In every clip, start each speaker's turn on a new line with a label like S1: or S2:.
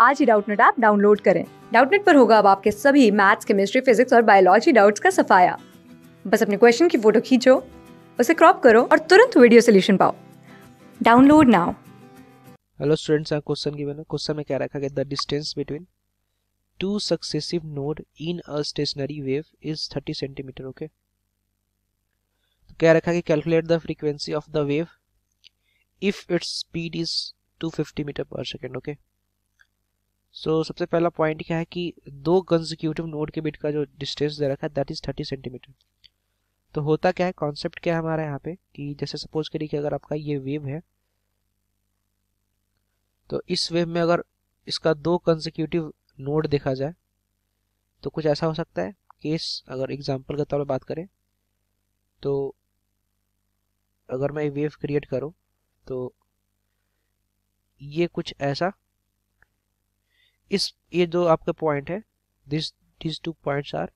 S1: आज ही Doubtnet app download करें डाउटनेट पर होगा अब आपके सभी मैथ्स केमिस्ट्री फिजिक्स और बायोलॉजी डाउट्स का सफाया बस अपने क्वेश्चन की फोटो खींचो उसे क्रॉप करो और तुरंत वीडियो सोल्यूशन पाओ डाउनलोड नाउ
S2: हेलो स्टूडेंट्स यहाँ क्वेश्चन की है क्वेश्चन में क्या रखा गया the distance between two successive node in a stationary wave is thirty centimetre okay तो क्या रखा कि calculate the frequency of the wave if it's speed is 250 metre per second okay okay? So so, सबसे पहला point क्या है कि दो कंजिक्यूटिव नोड के बीच का जो डिस्टेंस दे रखा है दैट इज़ थर्टी सेंटीमीटर तो होता क्या है कॉन्सेप्ट क्या है हमारा यहाँ पे कि जैसे सपोज करिए कि अगर आपका ये वेव है तो इस वेव में अगर इसका दो कंजिक्यूटिव नोड देखा जाए तो कुछ ऐसा हो सकता है केस अगर एग्जाम्पल के तौर पर बात करें तो अगर मैं वेव क्रिएट करूँ तो ये कुछ ऐसा इस ये जो आपका पॉइंट है this this two points are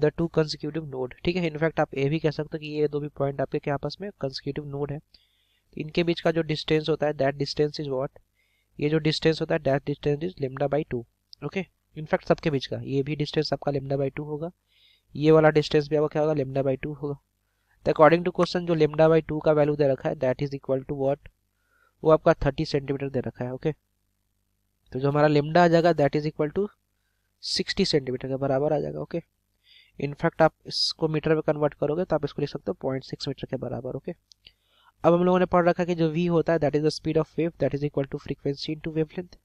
S2: the two consecutive node ठीक है इनफैक्ट आप ये भी कह सकते हो कि ये दो भी पॉइंट आपके क्या आपस में कंसिक्यूटिव नोड है इनके बीच का जो डिस्टेंस होता है दैट डिस्टेंस इज वॉट ये जो डिस्टेंस होता है that distance is lambda by two okay in fact सबके बीच का ये भी डिस्टेंस आपका लिमडा बाई टू होगा ये वाला डिस्टेंस भी आपका क्या होगा लिमडा बाई टू होगा तो अकॉर्डिंग टू क्वेश्चन जो लिमडा बाई टू का वैल्यू दे रखा है that is equal to what वो आपका थर्टी सेंटीमीटर दे रखा है ओके okay? तो जो हमारा लेमडा आ जाएगा that is equal to sixty centimetre के बराबर आ जाएगा ओके इनफैक्ट आप इसको मीटर में कन्वर्ट करोगे तो आप इसको लिख सकते हो पॉइंट सिक्स मीटर के बराबर ओके अब हम लोगों ने पढ़ रखा कि जो वी होता है that is the speed of wave that is equal to frequency into wavelength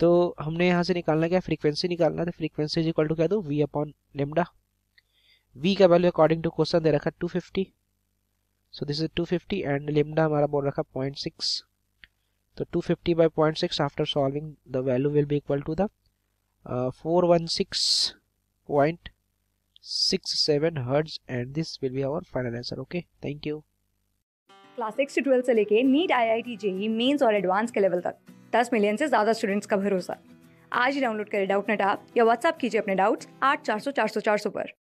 S2: तो हमने यहाँ से निकालना क्या फ्रीक्वेंसी निकालना तो फ्रीक्वेंसी इज इक्वल टू क्या दो वी अपॉन लेमडा वी का वैल्यू अकॉर्डिंग टू क्वेश्चन दे रखा two fifty so this is two fifty and lambda हमारा बोल रखा पॉइंट सिक्स तो 250 by 0.6 after solving the value will be equal to the uh, 416.67 hertz and this will be our final answer okay thank you
S1: class six से twelfth से लेके NEET I I T JEE mains और advance के level तक दस million से ज़्यादा students का भरोसा आज ही डाउनलोड करें डाउट नेट आप या व्हाट्सअप कीजिए अपने डाउट्स आठ चार सौ चार सौ चार सौ पर